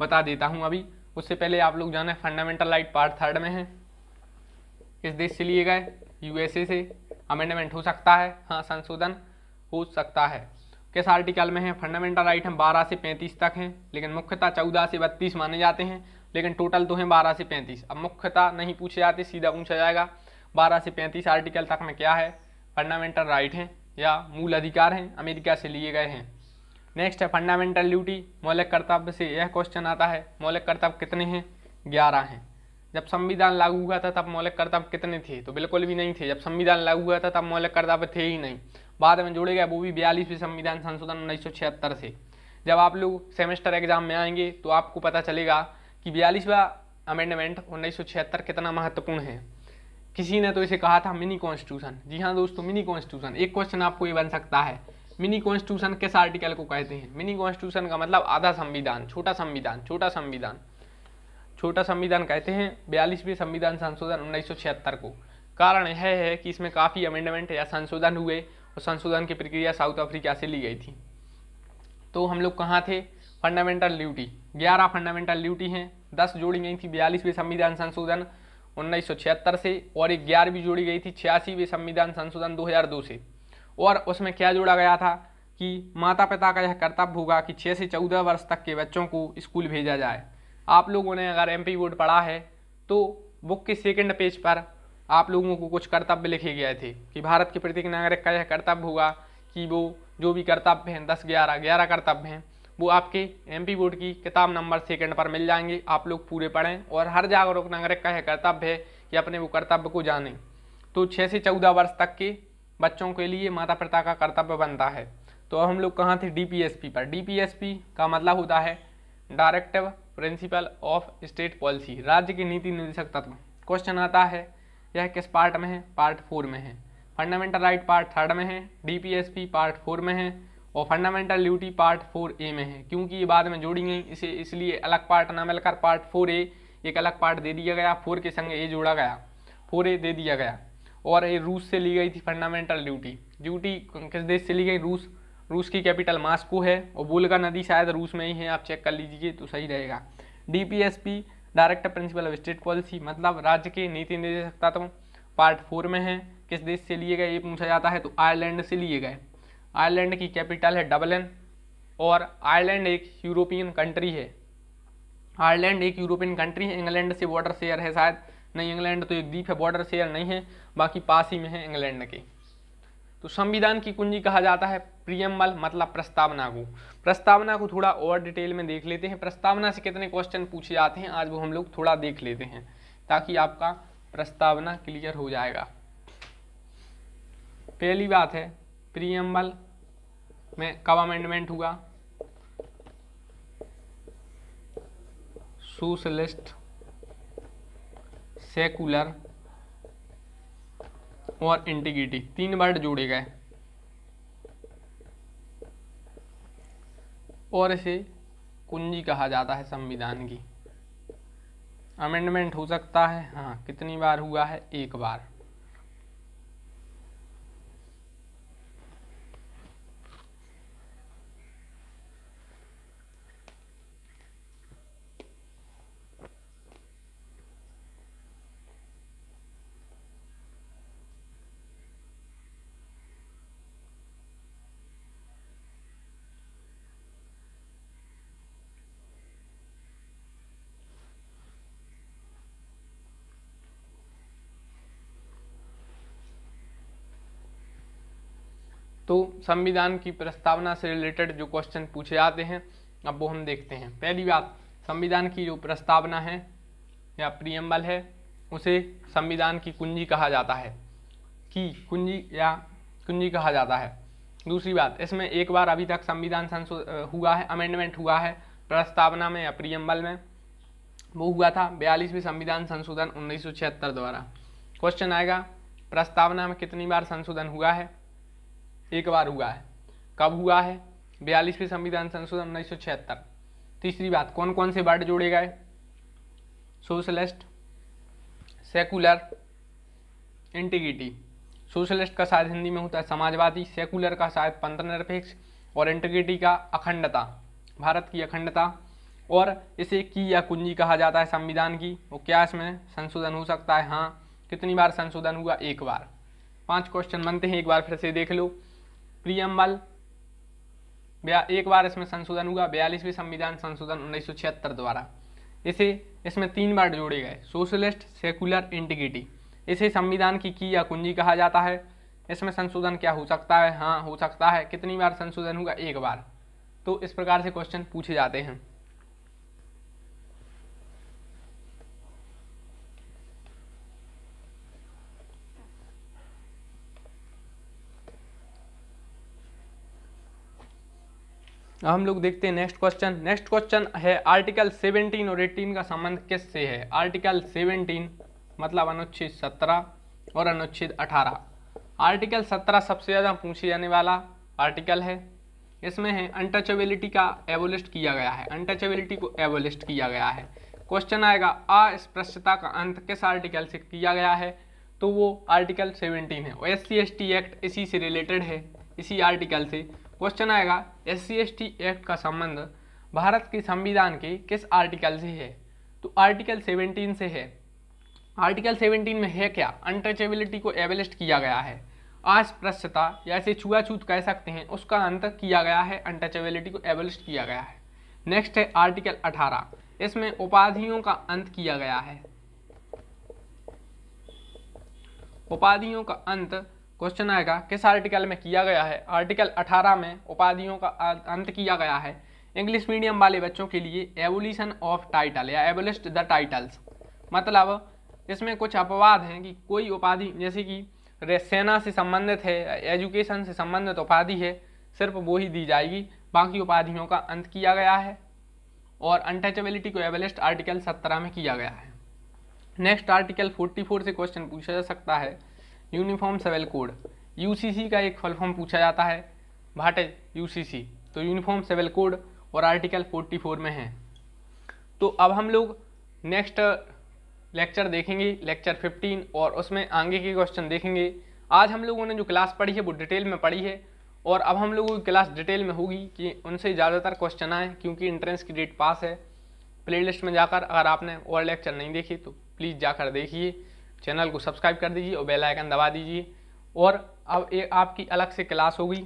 बता देता हूँ अभी उससे पहले आप लोग जाना है फंडामेंटल राइट पार्ट थर्ड में है किस देश से लिए गए यूएसए से अमेंडमेंट हो सकता है हाँ संशोधन हो सकता है किस आर्टिकल में है फंडामेंटल राइट हम 12 से 35 तक हैं लेकिन मुख्यतः 14 से 32 माने जाते हैं लेकिन टोटल तो हैं 12 से 35 अब मुख्यतः नहीं पूछे जाते सीधा पूछा जाएगा 12 से 35 आर्टिकल तक में क्या है फंडामेंटल राइट हैं या मूल अधिकार हैं अमेरिका से लिए गए हैं नेक्स्ट है फंडामेंटल ड्यूटी मौलिक कर्तव्य से यह क्वेश्चन आता है मौलिक कर्तव्य कितने हैं ग्यारह हैं जब संविधान लागू हुआ था तब मौलिक कर्तव्य कितने थे तो बिल्कुल भी नहीं थे जब संविधान लागू हुआ था तब मौलिक कर्तव्य थे ही नहीं बाद में जोड़े गए वो भी बयालीसवीं संविधान संशोधन उन्नीस से जब आप लोग सेमेस्टर एग्जाम में आएंगे तो आपको पता चलेगा कि बयालीसवा अमेंडमेंट उन्नीस कितना महत्वपूर्ण है किसी ने तो इसे कहा था मिनी कॉन्स्टिट्यूशन जी हाँ दोस्तों मिनी कॉन्स्टिट्यूशन एक क्वेश्चन आपको ये बन सकता है मिनी कॉन्स्टिट्यूशन किस आर्टिकल को कहते हैं मिनी कॉन्स्टिट्यूशन का मतलब आधा संविधान छोटा संविधान छोटा संविधान छोटा संविधान कहते हैं बयालीसवें संविधान संशोधन उन्नीस को कारण है, है कि इसमें काफ़ी अमेंडमेंट या संशोधन हुए और संशोधन की प्रक्रिया साउथ अफ्रीका से ली गई थी तो हम लोग कहाँ थे फंडामेंटल ड्यूटी ग्यारह फंडामेंटल ड्यूटी हैं दस जोड़ी गई थी बयालीसवें संविधान संशोधन छिहत्तर से और एक ग्यारहवीं जोड़ी गई थी छियासीवें संविधान संशोधन 2002 से और उसमें क्या जोड़ा गया था कि माता पिता का यह कर्तव्य होगा कि छः से चौदह वर्ष तक के बच्चों को स्कूल भेजा जाए आप लोगों ने अगर एम पी बोर्ड पढ़ा है तो बुक के सेकेंड पेज पर आप लोगों को कुछ कर्तव्य लिखे गए थे कि भारत के प्रत्येक नागरिक का यह कर्तव्य होगा कि वो जो भी कर्तव्य हैं दस ग्यारह ग्यारह कर्तव्य हैं वो आपके पी बोर्ड की किताब नंबर सेकेंड पर मिल जाएंगे आप लोग पूरे पढ़ें और हर जागरूक नागरिक का यह कर्तव्य है कि अपने वो कर्तव्य को जानें तो छः से चौदह वर्ष तक के बच्चों के लिए माता पिता का कर्तव्य बनता है तो हम लोग कहाँ थे पी पर पी का मतलब होता है directive principle of state policy राज्य के नीति निर्देशक तत्व क्वेश्चन आता है यह किस पार्ट में है पार्ट फोर में है फंडामेंटल राइट पार्ट थर्ड में है डीपीएसपी पार्ट फोर में है और fundamental duty part four A में है क्योंकि ये बाद में जोड़ी गई इसे इसलिए अलग पार्ट ना मिलकर पार्ट फोर ए एक अलग पार्ट दे दिया गया फोर के संग ए जोड़ा गया फोर ए दे दिया गया और ये रूस से ली गई थी फंडामेंटल ड्यूटी ड्यूटी किस देश से ली गई रूस रूस की कैपिटल मास्को है और बुलगा नदी शायद रूस में ही है आप चेक कर लीजिए तो सही रहेगा D direct principle of state policy मतलब राज्य के नीति निर्देशक तत्व पार्ट फोर में है किस देश से लिए गए ये पूछा जाता है तो आयरलैंड से लिए गए आयरलैंड की कैपिटल है डबलिन और आयरलैंड एक यूरोपियन कंट्री है आयरलैंड एक यूरोपियन कंट्री है इंग्लैंड से बॉर्डर शेयर है शायद नहीं इंग्लैंड तो एक द्वीप है बॉर्डर शेयर नहीं है बाकी पास ही में है इंग्लैंड के तो संविधान की कुंजी कहा जाता है प्रियम्बल मतलब प्रस्तावना को प्रस्तावना को थोड़ा और डिटेल में देख लेते हैं प्रस्तावना से कितने क्वेश्चन पूछे जाते हैं आज वो हम लोग थोड़ा देख लेते हैं ताकि आपका प्रस्तावना क्लियर हो जाएगा पहली बात है प्रियम्बल में कब अमेंडमेंट हुआ सोशलिस्ट सेकुलर और इंटीग्रिटी तीन वर्ड जोड़े गए और इसे कुंजी कहा जाता है संविधान की अमेंडमेंट हो सकता है हाँ कितनी बार हुआ है एक बार तो संविधान की प्रस्तावना से रिलेटेड जो क्वेश्चन पूछे जाते हैं अब वो हम देखते हैं पहली बात संविधान की जो प्रस्तावना है या प्रियम्बल है उसे संविधान की कुंजी कहा जाता है की कुंजी या कुंजी कहा जाता है दूसरी बात इसमें एक बार अभी तक संविधान संशोधन हुआ है अमेंडमेंट हुआ है प्रस्तावना में या प्रियम्बल में वो हुआ था बयालीसवीं संविधान संशोधन उन्नीस द्वारा क्वेश्चन आएगा प्रस्तावना में कितनी बार संशोधन हुआ है एक बार हुआ है कब हुआ है बयालीसवें संविधान संशोधन उन्नीस सौ छिहत्तर तीसरी बात कौन कौन से वर्ड जोड़े गए सोशलिस्ट सेकुलर इंटीग्रिटी सोशलिस्ट का शायद हिंदी में होता है समाजवादी सेकुलर का शायद पंथ निरपेक्ष और इंटीग्रिटी का अखंडता भारत की अखंडता और इसे की या कुंजी कहा जाता है संविधान की वो क्या इसमें संशोधन हो सकता है हाँ कितनी बार संशोधन हुआ एक बार पांच क्वेश्चन बनते हैं एक बार फिर से देख लो प्रियम्बल एक बार इसमें संशोधन हुआ बयालीसवीं संविधान संशोधन उन्नीस द्वारा इसे इसमें तीन बार जोड़े गए सोशलिस्ट सेकुलर इंटीग्रिटी इसे संविधान की की या कुंजी कहा जाता है इसमें संशोधन क्या हो सकता है हाँ हो सकता है कितनी बार संशोधन होगा एक बार तो इस प्रकार से क्वेश्चन पूछे जाते हैं हम लोग देखते हैं नेक्स्ट क्वेश्चन नेक्स्ट क्वेश्चन है आर्टिकल 17 और 18 का संबंध किससे है आर्टिकल 17 मतलब अनुच्छेद 17 और अनुच्छेद 18 आर्टिकल 17 सबसे ज़्यादा पूछे जाने वाला आर्टिकल है इसमें है अनटचेबिलिटी का एवोलिस्ट किया गया है अनटचेबिलिटी को एवोलिस्ट किया गया है क्वेश्चन आएगा अस्पृश्यता का अंत किस आर्टिकल से किया गया है तो वो आर्टिकल सेवनटीन है एस सी एक्ट इसी से रिलेटेड है इसी आर्टिकल से क्वेश्चन आएगा S C S T act का संबंध भारत के संविधान के किस आर्टिकल से है तो आर्टिकल 17 से है आर्टिकल 17 में है क्या अनटचेबिलिटी को एवेलिस्ट किया गया है अस्पृश्यता या इसे छुआछूत कह सकते हैं उसका अंत किया गया है अनटचेबिलिटी को एवलिस्ट किया गया है नेक्स्ट है आर्टिकल 18 इसमें उपाधियों का अंत किया गया है उपाधियों का अंत क्वेश्चन आएगा किस आर्टिकल में किया गया है आर्टिकल 18 में उपाधियों का अं-, अंत किया गया है इंग्लिश मीडियम वाले बच्चों के लिए एवोल्यूशन ऑफ टाइटल या एवोलिस्ट द टाइटल्स मतलब इसमें कुछ अपवाद हैं कि कोई उपाधि जैसे कि सेना से संबंधित है एजुकेशन से संबंधित उपाधि है सिर्फ वो ही दी जाएगी बाकी उपाधियों का अंत किया गया है और अनटचेबिलिटी को एवलिस्ट आर्टिकल सत्रह में किया गया है नेक्स्ट आर्टिकल फोर्टी फोर से क्वेश्चन पूछा जा सकता है यूनिफॉर्म सिविल कोड यूसीसी का एक फुल फॉर्म पूछा जाता है भाटे यूसीसी तो यूनिफॉर्म सिविल कोड और आर्टिकल 44 में है तो अब हम लोग नेक्स्ट लेक्चर देखेंगे लेक्चर 15 और उसमें आगे के क्वेश्चन देखेंगे आज हम लोगों ने जो क्लास पढ़ी है वो डिटेल में पढ़ी है और अब हम लोगों की क्लास डिटेल में होगी कि उनसे ज़्यादातर क्वेश्चन आए क्योंकि इंट्रेंस की डेट पास है प्लेलिस्ट में जाकर अगर आपने और लेक्चर नहीं देखे तो प्लीज़ जाकर देखिए चैनल को सब्सक्राइब कर दीजिए और बेल आइकन दबा दीजिए और अब ये आपकी अलग से क्लास होगी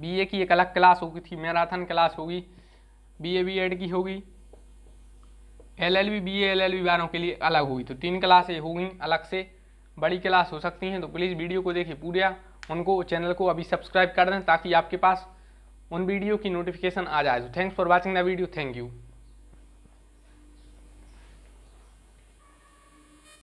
बीए की एक अलग क्लास होगी थी मैराथन क्लास होगी बीए बीएड की होगी एलएलबी बीए एलएलबी वालों के लिए अलग होगी तो तीन क्लासें होगी अलग से बड़ी क्लास हो सकती हैं तो प्लीज़ वीडियो को देखिए पूरा उनको चैनल को अभी सब्सक्राइब कर दें ताकि आपके पास उन वीडियो की नोटिफिकेशन आ जाए तो thanks for watching the video thank you